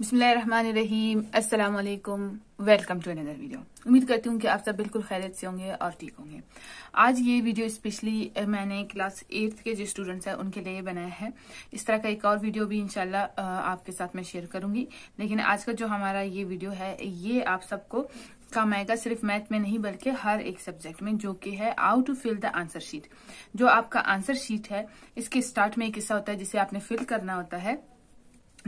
बिसमीम असलकम welcome to another video उम्मीद करती हूँ कि आप सब बिल्कुल खैरियत से होंगे और ठीक होंगे आज ये वीडियो स्पेशली मैंने क्लास एट्थ के जो स्टूडेंट्स हैं उनके लिए बनाया है इस तरह का एक और वीडियो भी इनशाला आपके साथ मैं शेयर करूंगी लेकिन आज का जो हमारा ये वीडियो है ये आप सबको काम आएगा सिर्फ मैथ में नहीं बल्कि हर एक सब्जेक्ट में जो कि है how to fill the answer sheet जो आपका आंसर शीट है इसके स्टार्ट में एक हिस्सा होता है जिसे आपने फिल करना होता है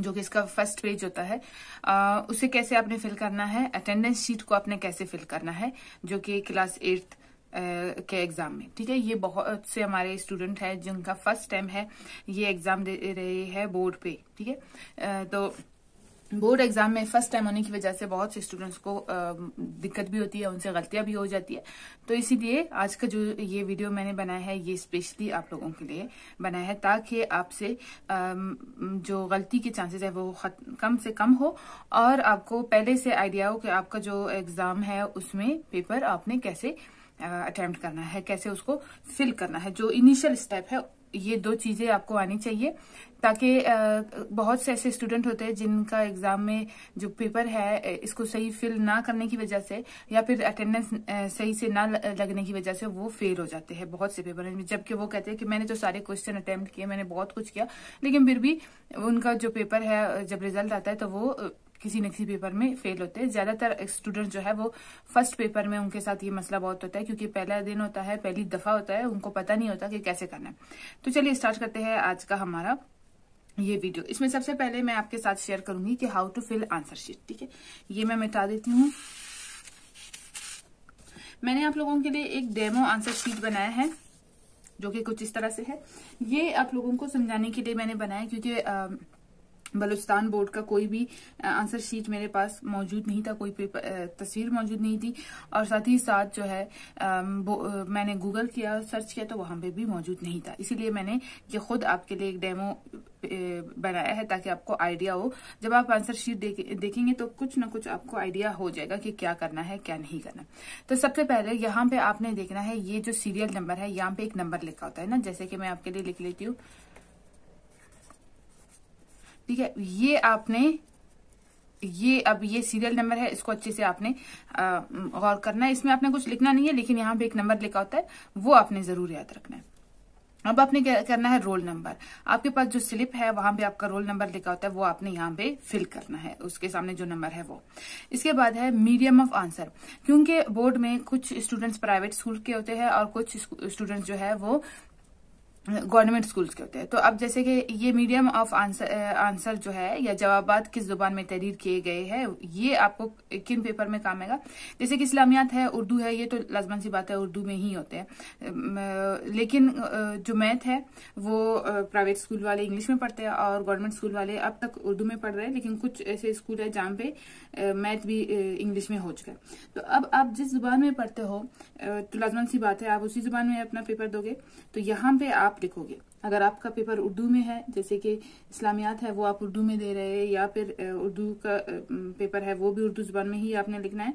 जो कि इसका फर्स्ट पेज होता है आ, उसे कैसे आपने फिल करना है अटेंडेंस शीट को आपने कैसे फिल करना है जो कि क्लास एट्थ के एग्ज़ाम में ठीक है ये बहुत से हमारे स्टूडेंट हैं जिनका फर्स्ट टाइम है ये एग्ज़ाम दे रहे हैं बोर्ड पे ठीक है तो बोर्ड एग्जाम में फर्स्ट टाइम होने की वजह से बहुत से स्टूडेंट्स को दिक्कत भी होती है उनसे गलतियां भी हो जाती है तो इसीलिए आज का जो ये वीडियो मैंने बनाया है ये स्पेशली आप लोगों के लिए बनाया है ताकि आपसे जो गलती के चांसेस है वो कम से कम हो और आपको पहले से आइडिया हो कि आपका जो एग्जाम है उसमें पेपर आपने कैसे अटेम्प्ट करना है कैसे उसको फिल करना है जो इनिशियल स्टेप है ये दो चीजें आपको आनी चाहिए ताकि बहुत से ऐसे स्टूडेंट होते हैं जिनका एग्जाम में जो पेपर है इसको सही फिल ना करने की वजह से या फिर अटेंडेंस सही से ना लगने की वजह से वो फेल हो जाते हैं बहुत से पेपर में जबकि वो कहते हैं कि मैंने तो सारे क्वेश्चन अटेम्प्ट किए मैंने बहुत कुछ किया लेकिन फिर भी उनका जो पेपर है जब रिजल्ट आता है तो वो किसी न किसी पेपर में फेल होते हैं ज्यादातर स्टूडेंट जो है वो फर्स्ट पेपर में उनके साथ ये मसला बहुत होता है क्योंकि पहला दिन होता है पहली दफा होता है उनको पता नहीं होता कि कैसे करना है तो चलिए स्टार्ट करते हैं आज का हमारा ये वीडियो इसमें सबसे पहले मैं आपके साथ शेयर करूंगी कि how to fill answer sheet ठीक है ये मैं मिटा देती हूँ मैंने आप लोगों के लिए एक डेमो आंसर शीट बनाया है जो कि कुछ इस तरह से है ये आप लोगों को समझाने के लिए मैंने बनाया क्योंकि बलुस्तान बोर्ड का कोई भी आंसर शीट मेरे पास मौजूद नहीं था कोई पेपर तस्वीर मौजूद नहीं थी और साथ ही साथ जो है मैंने गूगल किया सर्च किया तो वहां पे भी मौजूद नहीं था इसीलिए मैंने ये खुद आपके लिए एक डेमो बनाया है ताकि आपको आइडिया हो जब आप आंसर शीट देखे, देखेंगे तो कुछ ना कुछ आपको आइडिया हो जाएगा कि क्या करना है क्या नहीं करना तो सबसे पहले यहाँ पे आपने देखना है ये जो सीरियल नंबर है यहाँ पे एक नंबर लिखा होता है ना जैसे कि मैं आपके लिए लिख लेती हूँ ठीक है ये आपने ये अब ये सीरियल नंबर है इसको अच्छे से आपने गौर करना है इसमें आपने कुछ लिखना नहीं है लेकिन यहाँ पे एक नंबर लिखा होता है वो आपने जरूर याद रखना है अब आपने क्या करना है रोल नंबर आपके पास जो स्लिप है वहां पे आपका रोल नंबर लिखा होता है वो आपने यहाँ पे फिल करना है उसके सामने जो नंबर है वो इसके बाद है मीडियम ऑफ आंसर क्योंकि बोर्ड में कुछ स्टूडेंट्स प्राइवेट स्कूल के होते हैं और कुछ स्टूडेंट्स जो है वो गवर्नमेंट स्कूल्स के होते हैं तो अब जैसे कि ये मीडियम ऑफ आंसर आंसर जो है या जवाब किस जुबान में तहरीर किए गए हैं ये आपको किन पेपर में काम आएगा जैसे कि इस्लामियात है उर्दू है ये तो लाजमन सी बात है उर्दू में ही होते हैं लेकिन जो मैथ है वो प्राइवेट स्कूल वाले इंग्लिश में पढ़ते हैं और गवर्नमेंट स्कूल वाले अब तक उर्दू में पढ़ रहे हैं लेकिन कुछ ऐसे स्कूल है जहाँ पे मैथ भी इंग्लिश में हो चुका है तो अब आप जिस जुबान में पढ़ते हो तो लाजमन सी बात है आप उसी जुबान में अपना पेपर दोगे तो यहाँ पे आप आप लिखोगे अगर आपका पेपर उर्दू में है जैसे कि इस्लामियात है वो आप उर्दू में दे रहे हैं या फिर उर्दू का पेपर है वो भी उर्दू जुबान में ही आपने लिखना है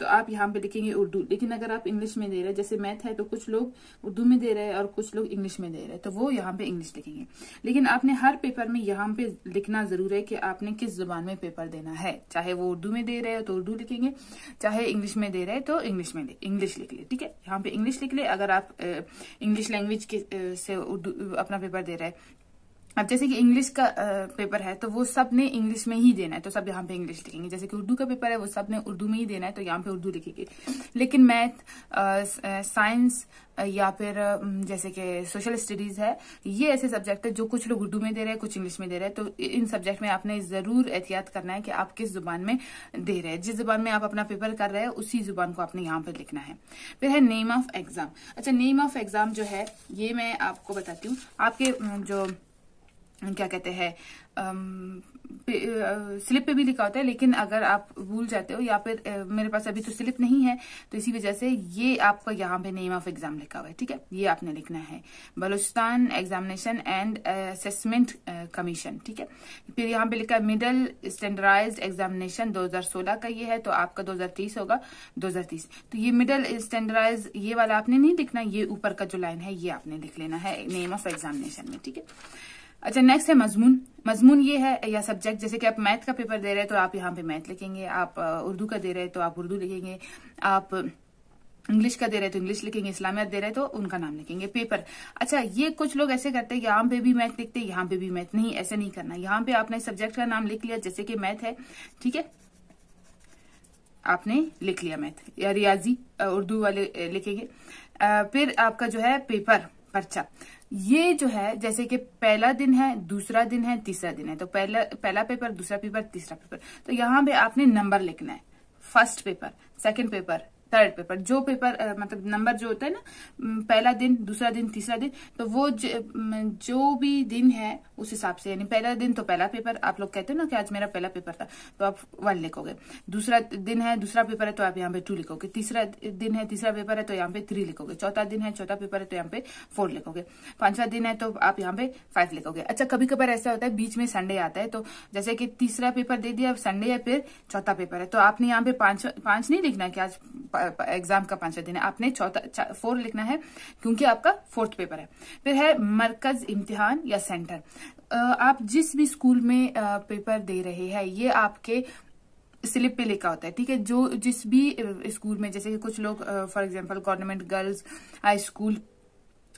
तो आप यहाँ पे लिखेंगे उर्दू लेकिन अगर आप इंग्लिश में दे रहे हैं जैसे मैथ है तो कुछ लोग उर्दू में दे रहे हैं और कुछ लोग इंग्लिश में दे रहे हैं तो वो यहाँ पे इंग्लिश लिखेंगे लेकिन आपने हर पेपर में यहाँ पे लिखना जरूर है कि आपने किस जुबान में पेपर देना है चाहे वो उर्दू में दे रहे हो तो उर्दू लिखेंगे चाहे इंग्लिश में दे रहे तो इंग्लिश में इंग्लिश लिख ले ठीक है यहाँ पे इंग्लिश लिख ले अगर आप इंग्लिश लैंग्वेज से उर्दू अपना पेपर दे रहे हैं अब जैसे कि इंग्लिश का पेपर है तो वो सब ने इंग्लिश में ही देना है तो सब यहाँ पे इंग्लिश लिखेंगे जैसे कि उर्दू का पेपर है वो सब ने उर्दू में ही देना है तो यहाँ पे उर्दू लिखेंगे लेकिन मैथ साइंस या फिर जैसे कि सोशल स्टडीज है ये ऐसे सब्जेक्ट है जो कुछ लोग उर्दू में दे रहे हैं कुछ इंग्लिश में दे रहे हैं तो इन सब्जेक्ट में आपने जरूर एहतियात करना है कि आप किस जुबान में दे रहे हैं जिस जुबान में आप अपना पेपर कर रहे हैं उसी जुबान को आपने यहाँ पर लिखना है फिर है नेम ऑफ एग्जाम अच्छा नेम ऑफ एग्जाम जो है ये मैं आपको बताती हूँ आपके जो क्या कहते हैं स्लिप पे भी लिखा होता है लेकिन अगर आप भूल जाते हो या फिर मेरे पास अभी तो स्लिप नहीं है तो इसी वजह से ये आपका यहाँ पे नेम ऑफ एग्जाम लिखा हुआ है ठीक है ये आपने लिखना है Balochistan examination and assessment commission ठीक है फिर यहाँ पे लिखा है मिडल स्टैंडर्डाइज एग्जामिनेशन सोलह का ये है तो आपका तीस होगा तीस तो ये मिडल स्टैंडर्डाइज ये वाला आपने नहीं लिखना ये ऊपर का जो लाइन है ये आपने लिख लेना है नेम ऑफ एग्जामिनेशन में ठीक है अच्छा नेक्स्ट है मजमून मजमून ये है या सब्जेक्ट जैसे कि आप मैथ का पेपर दे रहे हैं तो आप यहाँ पे मैथ लिखेंगे आप उर्दू का दे रहे हैं तो आप उर्दू लिखेंगे आप इंग्लिश का दे रहे तो इंग्लिश लिखेंगे इस्लामिया दे रहे तो उनका नाम लिखेंगे पेपर अच्छा ये कुछ लोग ऐसे करते हैं यहाँ पे भी मैथ लिखते हैं यहाँ पे भी मैथ नहीं ऐसे नहीं करना यहाँ पे आपने सब्जेक्ट का नाम लिख लिया जैसे कि मैथ है ठीक है आपने लिख लिया मैथ या रियाजी उर्दू वाले लिखेंगे फिर आपका जो है पेपर पर्चा ये जो है जैसे कि पहला दिन है दूसरा दिन है तीसरा दिन है तो पहला पहला पेपर दूसरा पेपर तीसरा पेपर तो यहां पे आपने नंबर लिखना है first paper second paper third paper जो पेपर मतलब नंबर जो होता है ना पहला दिन दूसरा दिन तीसरा दिन तो वो ज, जो भी दिन है उस हिसाब से यानी पहला दिन तो पहला पेपर आप लोग कहते हो ना कि आज मेरा पहला पेपर था तो आप वन लिखोगे दूसरा दिन है दूसरा पेपर है तो आप यहाँ पे टू लिखोगे तीसरा दिन है तीसरा पेपर है तो यहाँ पे थ्री लिखोगे चौथा दिन है चौथा पेपर है तो यहाँ पे फोर लिखोगे पांचवा दिन है तो आप यहाँ पे फाइव लिखोगे अच्छा कभी कभार ऐसा होता है बीच में संडे आता है तो जैसे कि तीसरा पेपर दे दिया संडे या फिर चौथा पेपर है तो आपने यहाँ पे पांच पांच नहीं लिखना कि आज एग्जाम का पांचवा दिन है आपने चौथा फोर लिखना है क्योंकि आपका फोर्थ पेपर है फिर है मरकज इम्तिहान या सेंटर आप जिस भी स्कूल में पेपर दे रहे हैं ये आपके स्लिप पे लिखा होता है ठीक है जो जिस भी स्कूल में जैसे कि कुछ लोग for example government girls high school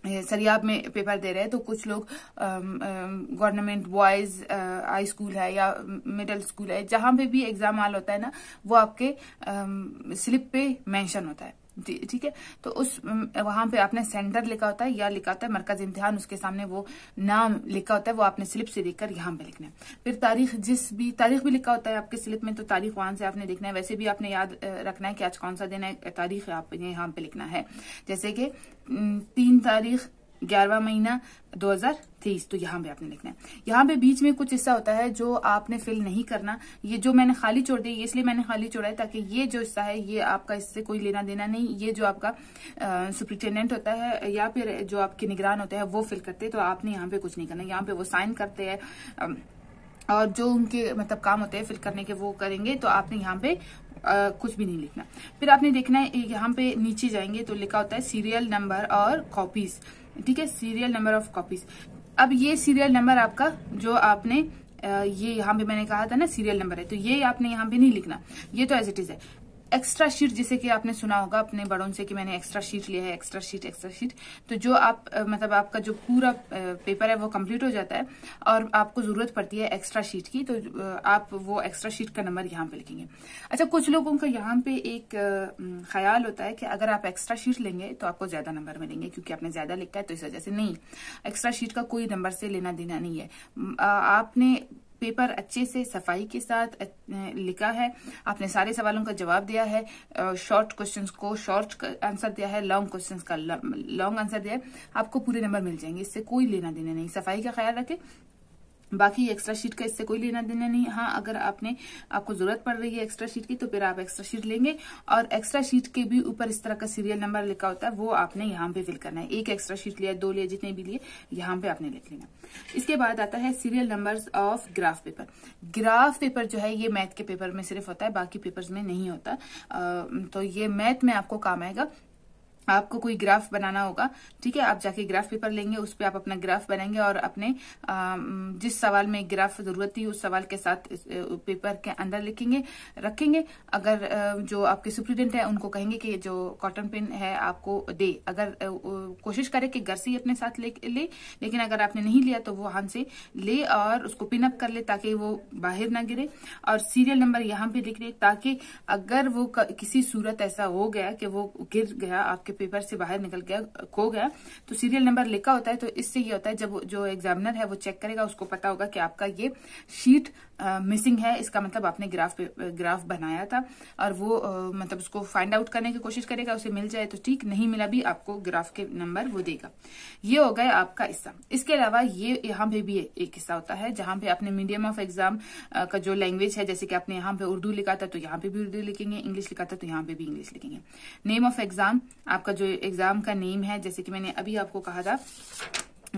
Sariab में पेपर दे रहे हैं तो कुछ लोग गवर्नमेंट बॉयज हाई स्कूल है या मिडिल स्कूल है जहां पे भी एग्जाम हाल होता है ना वो आपके स्लिप पे मेंशन होता है ठीक है तो उस वहां पे आपने सेंटर लिखा होता है या लिखा होता है मरकज इम्तिहान उसके सामने वो नाम लिखा होता है वो आपने स्लिप से देखकर यहाँ पे लिखना है फिर तारीख जिस भी तारीख भी लिखा होता है आपके स्लिप में तो तारीख वहां से आपने देखना है वैसे भी आपने याद रखना है कि आज कौन सा दिन है तारीख आपने यहाँ पे लिखना है जैसे कि तीन तारीख ग्यारहवा महीना 2023 तो यहाँ पे आपने लिखना है यहाँ पे बीच में कुछ हिस्सा होता है जो आपने फिल नहीं करना ये जो मैंने खाली छोड़ दी इसलिए मैंने खाली छोड़ा है ताकि ये जो हिस्सा है ये आपका इससे कोई लेना देना नहीं ये जो आपका सुप्रिंटेंडेंट होता है या फिर जो आपके निगरान होता है वो फिल करते तो आपने यहाँ पे कुछ नहीं करना यहाँ पे वो साइन करते हैं और जो उनके मतलब काम होते हैं फिल करने के वो करेंगे तो आपने यहाँ पे आ, कुछ भी नहीं लिखना फिर आपने देखना है यहाँ पे नीचे जाएंगे तो लिखा होता है सीरियल नंबर और कॉपीज ठीक है सीरियल नंबर ऑफ कॉपीज अब ये सीरियल नंबर आपका जो आपने ये यहाँ पे मैंने कहा था ना सीरियल नंबर है तो ये आपने यहाँ पे नहीं लिखना ये तो एज इट इज है एक्स्ट्रा शीट जिसे कि आपने सुना होगा अपने बड़ों से कि मैंने एक्स्ट्रा शीट लिया है एक्स्ट्रा शीट एक्स्ट्रा शीट तो जो आप मतलब आपका जो पूरा पेपर है वो कंप्लीट हो जाता है और आपको ज़रूरत पड़ती है एक्स्ट्रा शीट की तो आप वो एक्स्ट्रा शीट का नंबर यहां पे लिखेंगे अच्छा कुछ लोगों का यहां पे एक ख्याल होता है कि अगर आप एक्स्ट्रा शीट लेंगे तो आपको ज़्यादा नंबर मिलेंगे क्योंकि आपने ज़्यादा लिखा है तो इस वजह से नहीं एक्स्ट्रा शीट का कोई नंबर से लेना देना नहीं है आपने पेपर अच्छे से सफाई के साथ लिखा है आपने सारे सवालों का जवाब दिया है शॉर्ट क्वेश्चंस को शॉर्ट आंसर दिया है लॉन्ग क्वेश्चंस का लॉन्ग आंसर दिया है आपको पूरे नंबर मिल जाएंगे इससे कोई लेना देना नहीं सफाई का ख्याल रखें बाकी एक्स्ट्रा शीट का इससे कोई लेना देना नहीं हाँ अगर आपने आपको जरूरत पड़ रही है एक्स्ट्रा शीट की तो फिर आप एक्स्ट्रा शीट लेंगे और एक्स्ट्रा शीट के भी ऊपर इस तरह का सीरियल नंबर लिखा होता है वो आपने यहाँ पे फिल करना है एक एक्स्ट्रा शीट लिया दो लिया जितने भी लिए यहाँ पे आपने लिख लेना इसके बाद आता है serial number of graph paper graph paper जो है ये मैथ के पेपर में सिर्फ होता है बाकी पेपर में नहीं होता तो ये मैथ में आपको काम आएगा आपको कोई ग्राफ बनाना होगा ठीक है आप जाके ग्राफ पेपर लेंगे उस पर आप अपना ग्राफ बनाएंगे और अपने जिस सवाल में ग्राफ जरूरत थी उस सवाल के साथ पेपर के अंदर लिखेंगे रखेंगे अगर जो आपके सुप्रिटेंडेंट है उनको कहेंगे कि जो कॉटन पेन है आपको दे अगर कोशिश करें कि घर से ही अपने साथ ले, ले लेकिन अगर आपने नहीं लिया तो वो हाथ से ले और उसको पिनअप कर ले ताकि वो बाहर ना गिरे और सीरियल नंबर यहां पर लिख ले ताकि अगर वो किसी सूरत ऐसा हो गया कि वो गिर गया आपके पेपर से बाहर निकल गया खो गया तो सीरियल नंबर लिखा होता है तो इससे ये होता है जब जो एग्जामिनर है वो चेक करेगा उसको पता होगा कि आपका ये शीट मिसिंग है इसका मतलब आपने ग्राफ ग्राफ बनाया था और वो uh, मतलब उसको फाइंड आउट करने की कोशिश करेगा उसे मिल जाए तो ठीक नहीं मिला भी आपको ग्राफ के नंबर वो देगा ये हो गया आपका हिस्सा इसके अलावा ये यहाँ पे भी एक हिस्सा होता है जहाँ पे आपने मीडियम ऑफ एग्जाम का जो लैंग्वेज है जैसे कि आपने यहाँ पे उर्दू लिखा था तो यहाँ पे भी उर्दू लिखेंगे इंग्लिश लिखा था तो यहाँ पे भी इंग्लिश लिखेंगे नेम ऑफ एग्जाम आपका जो एग्जाम का नेम है जैसे कि मैंने अभी आपको कहा था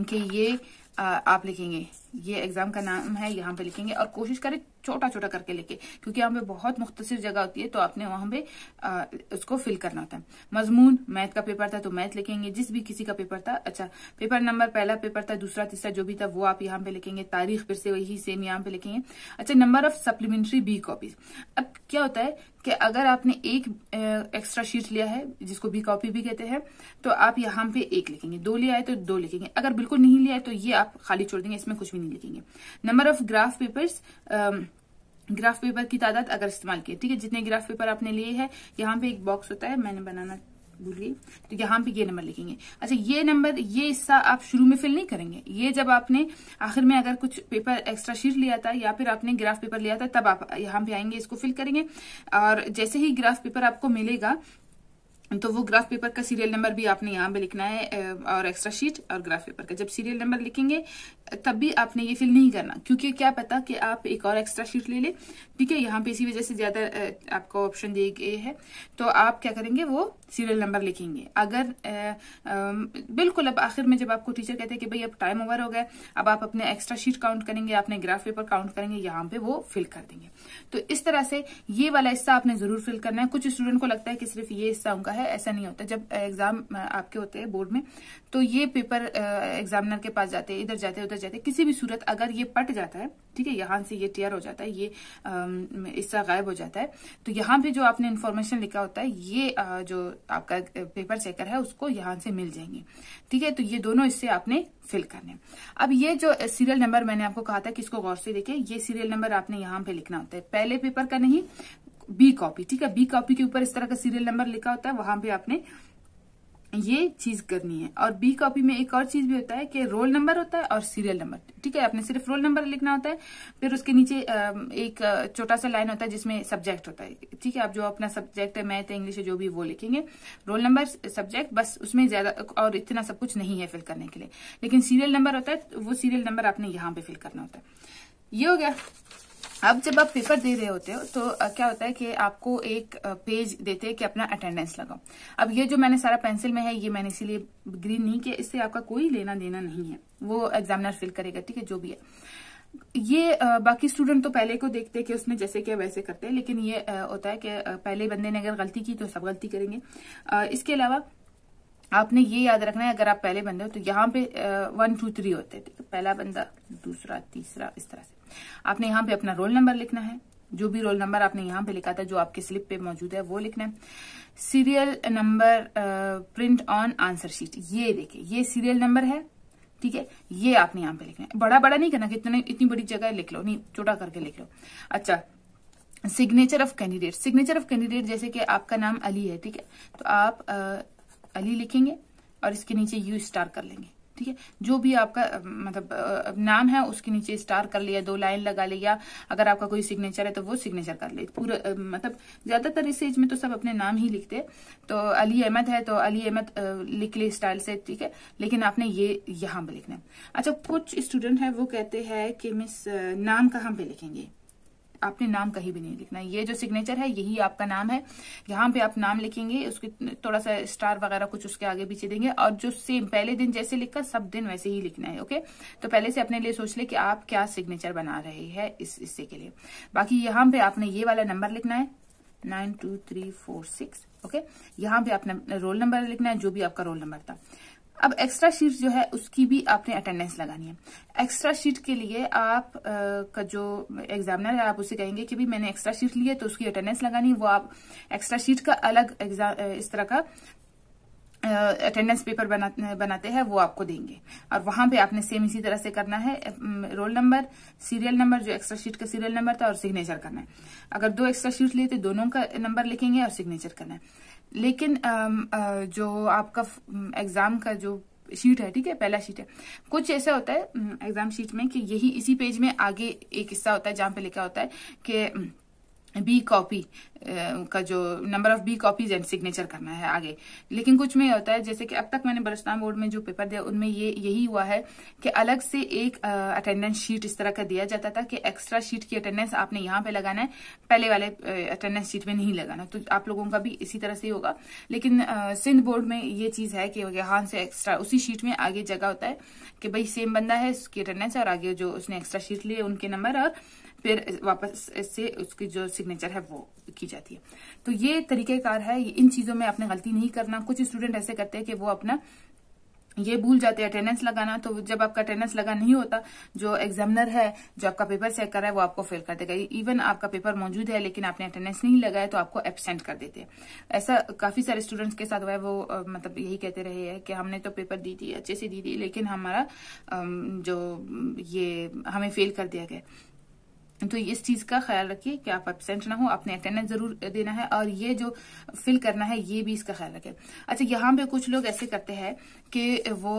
कि ये आ, आप लिखेंगे ये एग्जाम का नाम है यहाँ पे लिखेंगे और कोशिश करें छोटा छोटा करके लिखे क्योंकि यहाँ पे बहुत मुख्तर जगह होती है तो आपने वहां पे आ, उसको फिल करना होता है मजमून मैथ का पेपर था तो मैथ लिखेंगे जिस भी किसी का पेपर था अच्छा पेपर नंबर पहला पेपर था दूसरा तीसरा जो भी था वो आप यहाँ पे लिखेंगे तारीख फिर से वही सेम यहाँ पे लिखेंगे अच्छा number of supplementary B copies अब क्या होता है कि अगर आपने एक एक्स्ट्रा शीट लिया है जिसको बी कॉपी भी कहते हैं तो आप यहाँ पे एक लिखेंगे दो लिया है तो दो लिखेंगे अगर बिल्कुल नहीं लिया है तो ये आप खाली छोड़ देंगे इसमें कुछ भी भी नहीं लिखेंगे number of graph papers graph paper की तादाद अगर इस्तेमाल किए ठीक है जितने ग्राफ पेपर आपने लिए है यहाँ पे एक बॉक्स होता है मैंने बनाना भूलिए तो यहाँ पे ये नंबर लिखेंगे अच्छा ये नंबर ये हिस्सा आप शुरू में फिल नहीं करेंगे ये जब आपने आखिर में अगर कुछ पेपर एक्स्ट्रा शीट लिया था या फिर आपने ग्राफ पेपर लिया था तब आप यहाँ पे आएंगे इसको फिल करेंगे और जैसे ही ग्राफ पेपर आपको मिलेगा तो वो ग्राफ पेपर का सीरियल नंबर भी आपने यहाँ पे लिखना है और एक्स्ट्रा शीट और ग्राफ पेपर का जब सीरियल नंबर लिखेंगे तब भी आपने ये फिल नहीं करना क्योंकि क्या पता कि आप एक और एक्स्ट्रा शीट ले लें ठीक है यहाँ पे इसी वजह से ज्यादा आपको ऑप्शन दिए गए है तो आप क्या करेंगे वो सीरियल नंबर लिखेंगे अगर आ, आ, बिल्कुल अब आखिर में जब आपको टीचर कहते हैं कि भाई अब टाइम ओवर हो गया अब आप अपने एक्स्ट्रा शीट काउंट करेंगे अपने ग्राफ पेपर काउंट करेंगे यहाँ पे वो फिल कर देंगे तो इस तरह से ये वाला हिस्सा आपने जरूर फिल करना है कुछ स्टूडेंट को लगता है कि सिर्फ ये हिस्सा उनका है ऐसा नहीं होता जब एग्जाम आपके होते हैं बोर्ड में तो ये पेपर एग्जामिनर के पास जाते हैं इधर जाते हैं उधर जाते हैं किसी भी सूरत अगर ये पट जाता है ठीक है यहां से ये टीयर हो जाता है ये हिस्सा गायब हो जाता है तो यहां पे जो आपने इन्फॉर्मेशन लिखा होता है ये जो आपका पेपर चेकर है उसको यहां से मिल जाएंगे ठीक है तो ये दोनों इससे आपने फिल करने अब ये जो सीरियल नंबर मैंने आपको कहा था कि इसको गौर से देखे ये सीरियल नंबर आपने यहां पे लिखना होता है पहले पेपर का नहीं बी कॉपी ठीक है बी कॉपी के ऊपर इस तरह का सीरियल नंबर लिखा होता है वहां पे आपने ये चीज करनी है और बी कॉपी में एक और चीज भी होता है कि रोल नंबर होता है और सीरियल नंबर ठीक है आपने सिर्फ रोल नंबर लिखना होता है फिर उसके नीचे एक छोटा सा लाइन होता है जिसमें सब्जेक्ट होता है ठीक है आप जो अपना सब्जेक्ट है मैथ इंग्लिश है जो भी वो लिखेंगे रोल नंबर सब्जेक्ट बस उसमें ज्यादा और इतना सब कुछ नहीं है फिल करने के लिए लेकिन सीरियल नंबर होता है वो सीरियल नंबर आपने यहाँ पे फिल करना होता है ये हो गया अब जब आप पेपर दे रहे होते हो तो क्या होता है कि आपको एक पेज देते हैं कि अपना अटेंडेंस लगाओ अब ये जो मैंने सारा पेंसिल में है ये मैंने इसीलिए ग्रीन नहीं किया इससे आपका कोई लेना देना नहीं है वो एग्जामिनर फिल करेगा ठीक है जो भी है ये बाकी स्टूडेंट तो पहले को देखते कि उसमें जैसे क्या वैसे करते हैं लेकिन ये होता है कि पहले बंदे ने अगर गलती की तो सब गलती करेंगे इसके अलावा आपने ये याद रखना है अगर आप पहले बंदे हो तो यहाँ पे वन टू थ्री होते हैं ठीक है पहला बंदा दूसरा तीसरा इस तरह से आपने यहाँ पे अपना रोल नंबर लिखना है जो भी रोल नंबर आपने यहाँ पे लिखा था जो आपके स्लिप पे मौजूद है वो लिखना है serial number print on answer sheet ये देखे ये सीरियल नंबर है ठीक है ये आपने यहाँ पे लिखना है बड़ा बड़ा नहीं करना कितने इतनी बड़ी जगह लिख लो नहीं छोटा करके लिख लो अच्छा signature of candidate signature of candidate जैसे कि आपका नाम अली है ठीक है तो आप आ, अली लिखेंगे और इसके नीचे यू स्टार कर लेंगे ठीक है जो भी आपका मतलब नाम है उसके नीचे स्टार कर लिया दो लाइन लगा लिया अगर आपका कोई सिग्नेचर है तो वो सिग्नेचर कर ले पूरा मतलब ज्यादातर इस एज में तो सब अपने नाम ही लिखते तो अली अहमद है तो अली अहमद लिख ले स्टाइल से ठीक है लेकिन आपने ये यहां पर लिखना है अच्छा कुछ स्टूडेंट है वो कहते हैं कि मिस नाम कहाँ पे लिखेंगे आपने नाम कहीं भी नहीं लिखना ये जो सिग्नेचर है यही आपका नाम है यहाँ पे आप नाम लिखेंगे उसके थोड़ा सा स्टार वगैरह कुछ उसके आगे पीछे देंगे और जो सेम पहले दिन जैसे लिखा सब दिन वैसे ही लिखना है ओके तो पहले से अपने लिए सोच ले कि आप क्या सिग्नेचर बना रहे हैं इस हिस्से के लिए बाकी यहाँ पे आपने ये वाला नंबर लिखना है nine two three four six okay यहाँ पे आपने रोल नंबर लिखना है जो भी आपका रोल नंबर था अब एक्स्ट्रा शीट जो है उसकी भी आपने अटेंडेंस लगानी है एक्स्ट्रा शीट के लिए आप आ, का जो एग्जामिनर है आप उसे कहेंगे कि भी मैंने एक्स्ट्रा शीट ली है तो उसकी अटेंडेंस लगानी वो आप एक्स्ट्रा शीट का अलग एग्जाम इस तरह का अटेंडेंस पेपर बना, बनाते हैं वो आपको देंगे और वहां पे आपने सेम इसी तरह से करना है रोल नंबर सीरियल नंबर जो एक्स्ट्रा शीट का सीरियल नंबर था और सिग्नेचर करना है अगर दो एक्स्ट्रा शीट लिए तो दोनों का नंबर लिखेंगे और सिग्नेचर करना है लेकिन जो आपका एग्जाम का जो शीट है ठीक है पहला शीट है कुछ ऐसा होता है एग्जाम शीट में कि यही इसी पेज में आगे एक हिस्सा होता है जहां पे लिखा होता है कि बी कॉपी का जो number of B copies and signature करना है आगे लेकिन कुछ में होता है जैसे कि अब तक मैंने बलस्तान बोर्ड में जो पेपर दिया उनमें ये यही हुआ है कि अलग से एक अटेंडेंस शीट इस तरह का दिया जाता था कि एक्स्ट्रा शीट की अटेंडेंस आपने यहाँ पे लगाना है पहले वाले अटेंडेंस शीट में नहीं लगाना तो आप लोगों का भी इसी तरह से ही होगा लेकिन सिंध बोर्ड में ये चीज है कि यहाँ से एक्स्ट्रा उसी शीट में आगे जगह होता है कि भाई सेम बंदा है उसकी अटेंडेंस और आगे जो उसने एक्स्ट्रा शीट लिए उनके नंबर और फिर वापस से उसकी जो सिग्नेचर है वो की जाती है तो ये तरीकेकार है इन चीजों में अपने गलती नहीं करना कुछ स्टूडेंट ऐसे करते हैं कि वो अपना ये भूल जाते हैं अटेंडेंस लगाना तो जब आपका अटेंडेंस लगा नहीं होता जो एग्जामिनर है जो आपका पेपर चेक कर रहा है वो आपको फेल कर देगा इवन आपका पेपर मौजूद है लेकिन आपने अटेंडेंस नहीं लगाया तो आपको एबसेंट कर देते हैं ऐसा काफी सारे स्टूडेंट्स के साथ हुआ है वो आ, मतलब यही कहते रहे हैं कि हमने तो पेपर दी थी अच्छे से दी थी लेकिन हमारा आ, जो ये हमें फेल कर दिया गया तो इस चीज का ख्याल रखिए कि आप एबसेंट ना हो अपने अटेंडेंस जरूर देना है और ये जो फिल करना है ये भी इसका ख्याल रखें अच्छा यहां पे कुछ लोग ऐसे करते हैं कि वो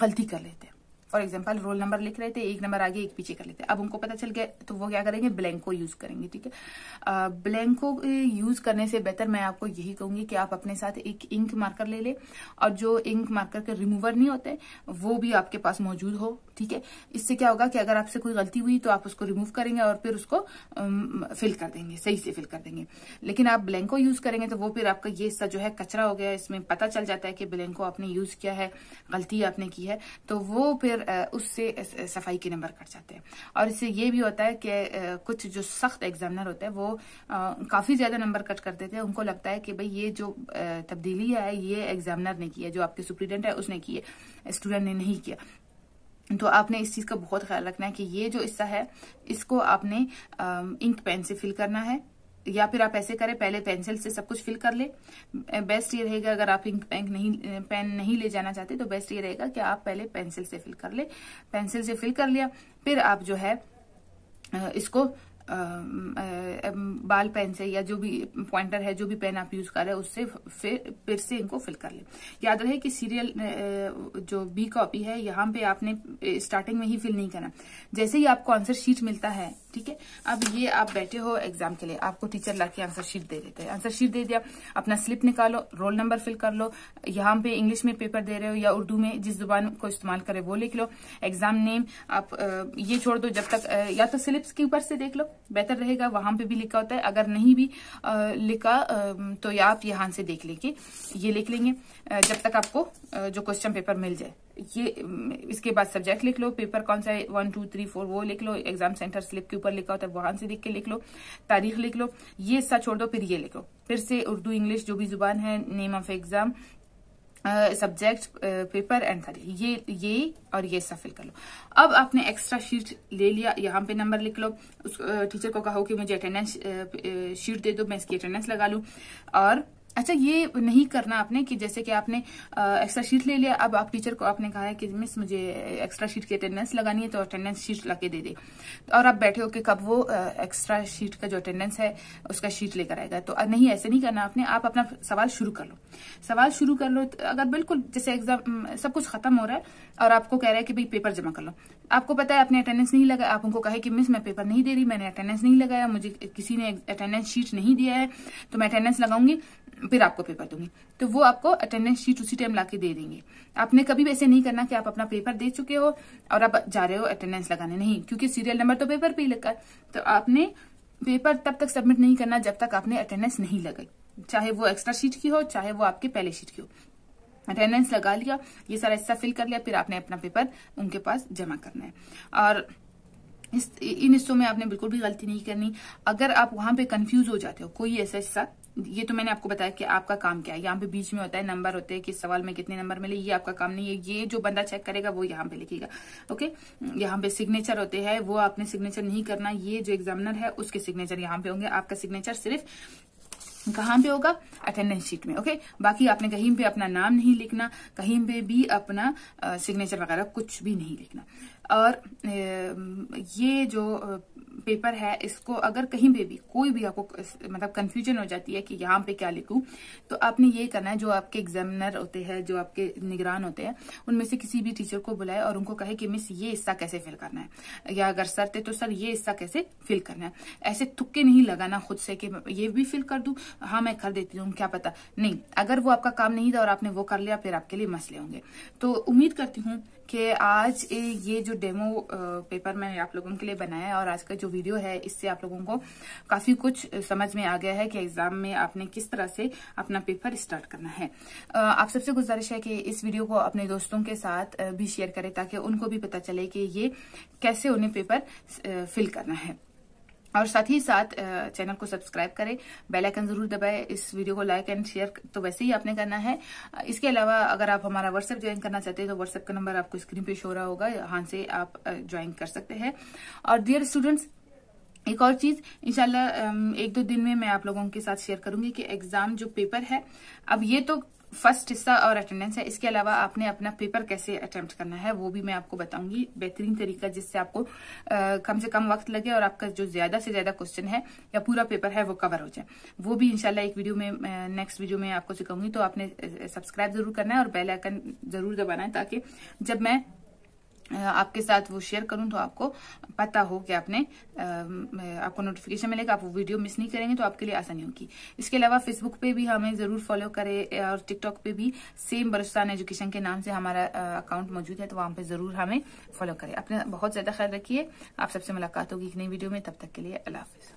गलती कर लेते हैं फॉर एग्जाम्पल रोल नंबर लिख रहे थे एक नंबर आगे एक पीछे कर लेते अब उनको पता चल गया तो वो क्या करेंगे ब्लैंको यूज करेंगे ठीक है ब्लैंको यूज करने से बेहतर मैं आपको यही कहूंगी कि आप अपने साथ एक इंक मार्कर ले ले और जो इंक मार्कर के रिमूवर नहीं होते वो भी आपके पास मौजूद हो ठीक है इससे क्या होगा कि अगर आपसे कोई गलती हुई तो आप उसको रिमूव करेंगे और फिर उसको फिल कर देंगे सही से फिल कर देंगे लेकिन आप ब्लैंको यूज करेंगे तो वो फिर आपका ये हिस्सा जो है कचरा हो गया इसमें पता चल जाता है कि ब्लैंको आपने यूज किया है गलती आपने की है तो वो फिर फिर उससे सफाई के नंबर कट जाते हैं और इससे ये भी होता है कि कुछ जो सख्त एग्जामिनर होते हैं वो काफ़ी ज़्यादा नंबर कट कर देते हैं उनको लगता है कि भाई ये जो तब्दीली है ये एग्जामिनर ने की है जो आपके सुप्रीडेंट है उसने की है स्टूडेंट ने नहीं किया तो आपने इस चीज़ का बहुत ख्याल रखना है कि ये जो हिस्सा है इसको आपने इंक पेन से फिल करना है या फिर आप ऐसे करें पहले पेंसिल से सब कुछ फिल कर ले बेस्ट ये रहेगा अगर आप इंक पेन नहीं पेन नहीं ले जाना चाहते तो बेस्ट ये रहेगा कि आप पहले पेंसिल से फिल कर ले पेंसिल से फिल कर लिया फिर आप जो है इसको बाल पेन से या जो भी पॉइंटर है जो भी पेन आप यूज कर रहे हैं उससे फिर फिर से इनको फिल कर लें याद रहे कि सीरियल जो बी कॉपी है यहाँ पे आपने स्टार्टिंग में ही फिल नहीं करना जैसे ही आपको आंसर शीट मिलता है ठीक है अब ये आप बैठे हो एग्जाम के लिए आपको टीचर ला आंसर शीट दे देते हैं आंसर शीट दे दिया अपना स्लिप निकालो रोल नंबर फिल कर लो यहाँ पे इंग्लिश में पेपर दे रहे हो या उर्दू में जिस जुबान को इस्तेमाल करे वो लिख लो एग्जाम नेम आप ये छोड़ दो जब तक या तो स्लिप्स के ऊपर से देख लो बेहतर रहेगा वहां पे भी लिखा होता है अगर नहीं भी आ, लिखा आ, तो या आप यहां से देख लेंगे ये लिख लेंगे जब तक आपको जो क्वेश्चन पेपर मिल जाए ये इसके बाद सब्जेक्ट लिख लो पेपर कौन सा है वन टू थ्री फोर वो लिख लो एग्जाम सेंटर स्लिप के ऊपर लिखा होता है वहां से देख के लिख लो तारीख लिख लो ये हिस्सा छोड़ दो फिर ये लिखो फिर से उर्दू इंग्लिश जो भी जुबान है name of exam subject paper and thirty ये ये और ये सब फिल कर लो अब आपने एक्स्ट्रा शीट ले लिया यहाँ पे नंबर लिख लो उस टीचर को कहो कि मुझे अटेंडेंस शीट दे दो मैं इसकी अटेंडेंस लगा लूँ और अच्छा ये नहीं करना आपने कि जैसे कि आपने एक्स्ट्रा शीट ले लिया अब आप टीचर को आपने कहा है कि मिस मुझे एक्स्ट्रा शीट की अटेंडेंस लगानी है तो अटेंडेंस शीट ला के दे दे तो और आप बैठे हो कि कब वो एक्स्ट्रा शीट का जो अटेंडेंस है उसका शीट लेकर आएगा तो नहीं ऐसे नहीं करना आपने आप अपना सवाल शुरू कर लो सवाल शुरू कर लो तो अगर बिल्कुल जैसे एग्जाम सब कुछ खत्म हो रहा है और आपको कह रहा है कि भाई पेपर जमा कर लो आपको पता है आपने अटेंडेंस नहीं लगाया आप उनको कहे कि मिस मैं पेपर नहीं दे रही मैंने अटेंडेंस नहीं लगाया मुझे किसी ने अटेंडेंस शीट नहीं दिया है तो मैं अटेंडेंस लगाऊंगी फिर आपको पेपर दूंगी तो वो आपको अटेंडेंस शीट उसी टाइम लाके दे देंगे आपने कभी वैसे नहीं करना कि आप अपना पेपर दे चुके हो और आप जा रहे हो अटेंडेंस लगाने नहीं क्योंकि सीरियल नंबर तो पेपर पे ही लगा तो आपने पेपर तब तक सबमिट नहीं करना जब तक आपने अटेंडेंस नहीं लगाई चाहे वो एक्स्ट्रा शीट की हो चाहे वो आपके पहले शीट की हो अटेंडेंस लगा लिया ये सारा हिस्सा फिल कर लिया फिर आपने अपना पेपर उनके पास जमा करना है और इस इन हिस्सों में आपने बिल्कुल भी गलती नहीं करनी अगर आप वहां पे कंफ्यूज हो जाते हो कोई ऐसा हिस्सा ये तो मैंने आपको बताया कि आपका काम क्या है यहाँ पे बीच में होता है नंबर होते हैं कि सवाल में कितने नंबर मिले ये आपका काम नहीं है ये जो बंदा चेक करेगा वो यहाँ पे लिखेगा ओके यहाँ पे सिग्नेचर होते हैं वो आपने सिग्नेचर नहीं करना ये जो एग्जामिनर है उसके सिग्नेचर यहाँ पे होंगे आपका सिग्नेचर सिर्फ कहाँ पे होगा अटेंडेंस शीट में ओके बाकी आपने कहीं पे अपना नाम नहीं लिखना कहीं पे भी अपना सिग्नेचर वगैरह कुछ भी नहीं लिखना और ये जो पेपर है इसको अगर कहीं पे भी कोई भी आपको मतलब कंफ्यूजन हो जाती है कि यहाँ पे क्या लिखूं तो आपने ये करना है जो आपके एग्जामिनर होते हैं जो आपके निगरान होते हैं उनमें से किसी भी टीचर को बुलाए और उनको कहे कि मिस ये हिस्सा कैसे फिल करना है या अगर सर थे तो सर ये हिस्सा कैसे फिल करना है ऐसे थुक्के नहीं लगाना खुद से कि ये भी फिल कर दू हाँ मैं कर देती हूँ क्या पता नहीं अगर वो आपका काम नहीं था और आपने वो कर लिया फिर आपके लिए मसले होंगे तो उम्मीद करती हूँ कि आज ये जो डेमो पेपर मैंने आप लोगों के लिए बनाया है और आज का जो वीडियो है इससे आप लोगों को काफी कुछ समझ में आ गया है कि एग्जाम में आपने किस तरह से अपना पेपर स्टार्ट करना है आप सबसे गुजारिश है कि इस वीडियो को अपने दोस्तों के साथ भी शेयर करें ताकि उनको भी पता चले कि ये कैसे उन्हें पेपर फिल करना है और साथ ही साथ चैनल को सब्सक्राइब करें बेल आइकन जरूर दबाएं इस वीडियो को लाइक एंड शेयर तो वैसे ही आपने करना है इसके अलावा अगर आप हमारा व्हाट्सएप ज्वाइन करना चाहते हैं तो व्हाट्सएप का नंबर आपको स्क्रीन पे शो रहा होगा यहां से आप ज्वाइन कर सकते हैं और डियर स्टूडेंट्स एक और चीज इंशाल्लाह एक दो दिन में मैं आप लोगों के साथ शेयर करूंगी कि एग्जाम जो पेपर है अब ये तो फर्स्ट हिस्सा और अटेंडेंस है इसके अलावा आपने अपना पेपर कैसे अटेम्प्ट करना है वो भी मैं आपको बताऊंगी बेहतरीन तरीका जिससे आपको आ, कम से कम वक्त लगे और आपका जो ज्यादा से ज्यादा क्वेश्चन है या पूरा पेपर है वो कवर हो जाए वो भी इनशाला एक वीडियो में नेक्स्ट वीडियो में आपको सिखाऊंगी तो आपने सब्सक्राइब जरूर करना है और बेल जरूर दबाना है ताकि जब मैं आपके साथ वो शेयर करूं तो आपको पता हो कि आपने आपको नोटिफिकेशन मिलेगा आप वो वीडियो मिस नहीं करेंगे तो आपके लिए आसानी होगी इसके अलावा फेसबुक पे भी हमें जरूर फॉलो करें और टिकटॉक पे भी सेम बरुस्तान एजुकेशन के नाम से हमारा अकाउंट मौजूद है तो वहां पे जरूर हमें फॉलो करें अपने बहुत ज्यादा ख्याल रखिये आप सबसे मुलाकात होगी एक नई वीडियो में तब तक के लिए अल्लाह हाफिज